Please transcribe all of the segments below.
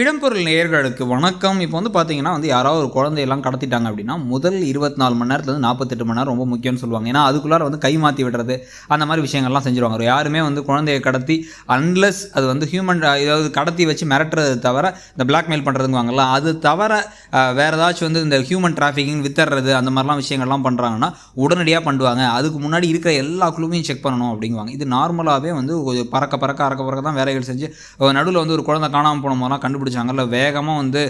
இடம்பொருள் நேயர்களுக்கு வணக்கம் இப்போ வந்து பார்த்தீங்கன்னா வந்து யாராவது ஒரு குழந்தையெல்லாம் கடத்திட்டாங்க அப்படின்னா முதல் இருபத்தி நாலு மணி நேரத்துலேருந்து நாற்பத்தெட்டு மணி நேரம் ரொம்ப முக்கியம்னு சொல்லுவாங்க ஏன்னா அதுக்குள்ளார வந்து கை மாற்றி விடுறது அந்த மாதிரி விஷயங்கள்லாம் செஞ்சுருவாங்க யாருமே வந்து குழந்தைய கடத்தி அன்லஸ் அது வந்து ஹியூமன் ஏதாவது கடத்தி வச்சு மிரட்டுறது தவிர இந்த பிளாக்மெயில் பண்ணுறதுங்குவாங்கல்ல அது தவிர வேறு ஏதாச்சும் வந்து இந்த ஹியூமன் டிராஃபிக்கிங் வித்துறது அந்த மாதிரிலாம் விஷயங்கள்லாம் பண்ணுறாங்கன்னா உடனடியாக பண்ணுவாங்க அதுக்கு முன்னாடி இருக்கிற எல்லா குழுவையும் செக் பண்ணணும் அப்படிங்குவாங்க இது நார்மலாகவே வந்து பறக்க பறக்க அறக்க பறக்க தான் வேலைகள் செஞ்சு நடுவில் வந்து ஒரு குழந்தை காணாமல் போன மாதிரிலாம் கண்டு கண்டுபிடிச்சாங்கல்ல வேகமாக வந்து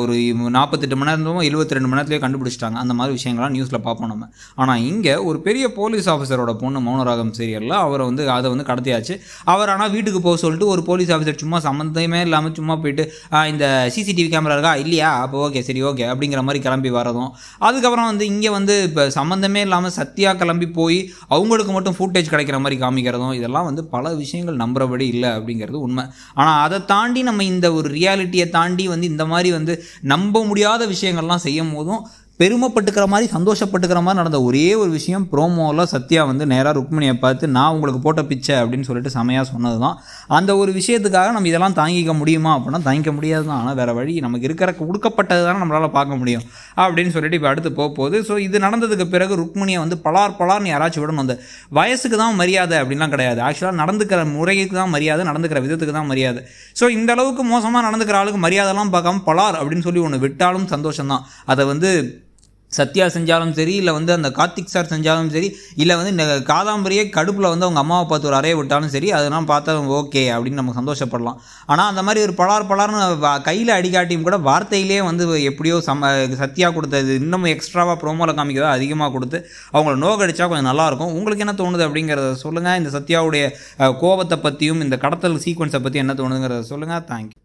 ஒரு நாற்பத்தெட்டு மணி நேரமும் இருபத்தி ரெண்டு மணி நேரத்துலேயே கண்டுபிடிச்சிட்டாங்க அந்த மாதிரி விஷயங்கள்லாம் நியூஸில் பார்ப்போம் நம்ம ஆனால் இங்கே ஒரு பெரிய போலீஸ் ஆஃபீஸரோட பொண்ணு மௌனராகம் சீரியலில் அவரை வந்து அதை வந்து கடத்தியாச்சு அவர் ஆனால் வீட்டுக்கு போக சொல்லிட்டு ஒரு போலீஸ் ஆஃபீஸர் சும்மா சம்மந்தமே இல்லாமல் சும்மா போயிட்டு இந்த சிசிடிவி கேமரா இருக்கா இல்லையா அப்போ ஓகே சரி ஓகே அப்படிங்கிற மாதிரி கிளம்பி வரதும் அதுக்கப்புறம் வந்து இங்கே வந்து இப்போ சம்மந்தமே இல்லாமல் சத்தியாக கிளம்பி போய் அவங்களுக்கு மட்டும் ஃபுட்டேஜ் கிடைக்கிற மாதிரி காமிக்கிறதும் இதெல்லாம் வந்து பல விஷயங்கள் நம்புறபடி இல்லை அப்படிங்கிறது உண்மை ஆனால் அதை தாண்டி நம்ம இந்த ஒரு ரியா ரியாலிட்டியை தாண்டி வந்து இந்த மாதிரி வந்து நம்ப முடியாத விஷயங்கள்லாம் செய்யும் போதும் பெருமைப்பட்டுக்கிற மாதிரி சந்தோஷப்பட்டுக்கிற மாதிரி நடந்த ஒரே ஒரு விஷயம் ப்ரோமோவில் சத்யா வந்து நேராக ருக்மணியை பார்த்து நான் உங்களுக்கு போட்ட பிச்சை அப்படின்னு சொல்லிட்டு செமையாக சொன்னது தான் அந்த ஒரு விஷயத்துக்காக நம்ம இதெல்லாம் தாங்கிக்க முடியுமா அப்படின்னா தாங்கிக்க முடியாது தான் ஆனால் வேறு வழி நமக்கு இருக்கிற கொடுக்கப்பட்டது தானே நம்மளால் பார்க்க முடியும் அப்படின்னு சொல்லிட்டு இப்போ அடுத்து போக போகுது ஸோ இது நடந்ததுக்கு பிறகு ருக்மிணியை வந்து பலார் பலார்னு யாராச்சும் விடணும் அந்த வயசுக்கு தான் மரியாதை அப்படின்லாம் கிடையாது ஆக்சுவலாக நடந்துக்கிற முறைக்கு தான் மரியாதை நடந்துக்கிற விதத்துக்கு தான் மரியாதை ஸோ இந்த அளவுக்கு மோசமாக நடந்துக்கிற ஆளுக்கு மரியாதைலாம் பார்க்காம பலார் அப்படின்னு சொல்லி ஒன்று விட்டாலும் சந்தோஷம் தான் அதை வந்து சத்யா செஞ்சாலும் சரி இல்லை வந்து அந்த கார்த்திக் சார் செஞ்சாலும் சரி இல்லை வந்து இந்த காதாம்பரியே கடுப்பில் வந்து அவங்க அம்மாவை பார்த்து ஒரு அறைய விட்டாலும் சரி அதெல்லாம் பார்த்தா ஓகே அப்படின்னு நம்ம சந்தோஷப்படலாம் ஆனால் அந்த மாதிரி ஒரு பலார் பலார்னு கையில் அடிக்காட்டியும் கூட வார்த்தையிலே வந்து எப்படியோ சம சத்யா கொடுத்தது இன்னமும் எக்ஸ்ட்ராவாக ப்ரோமோவில் காமிக்கிறதோ அதிகமாக கொடுத்து அவங்கள நோகடிச்சா கொஞ்சம் நல்லாயிருக்கும் உங்களுக்கு என்ன தோணுது அப்படிங்கிறத சொல்லுங்கள் இந்த சத்யாவுடைய கோபத்தை பற்றியும் இந்த கடத்தல் சீக்வன்ஸை பற்றி என்ன தோணுதுங்கிறத சொல்லுங்கள் தேங்க்யூ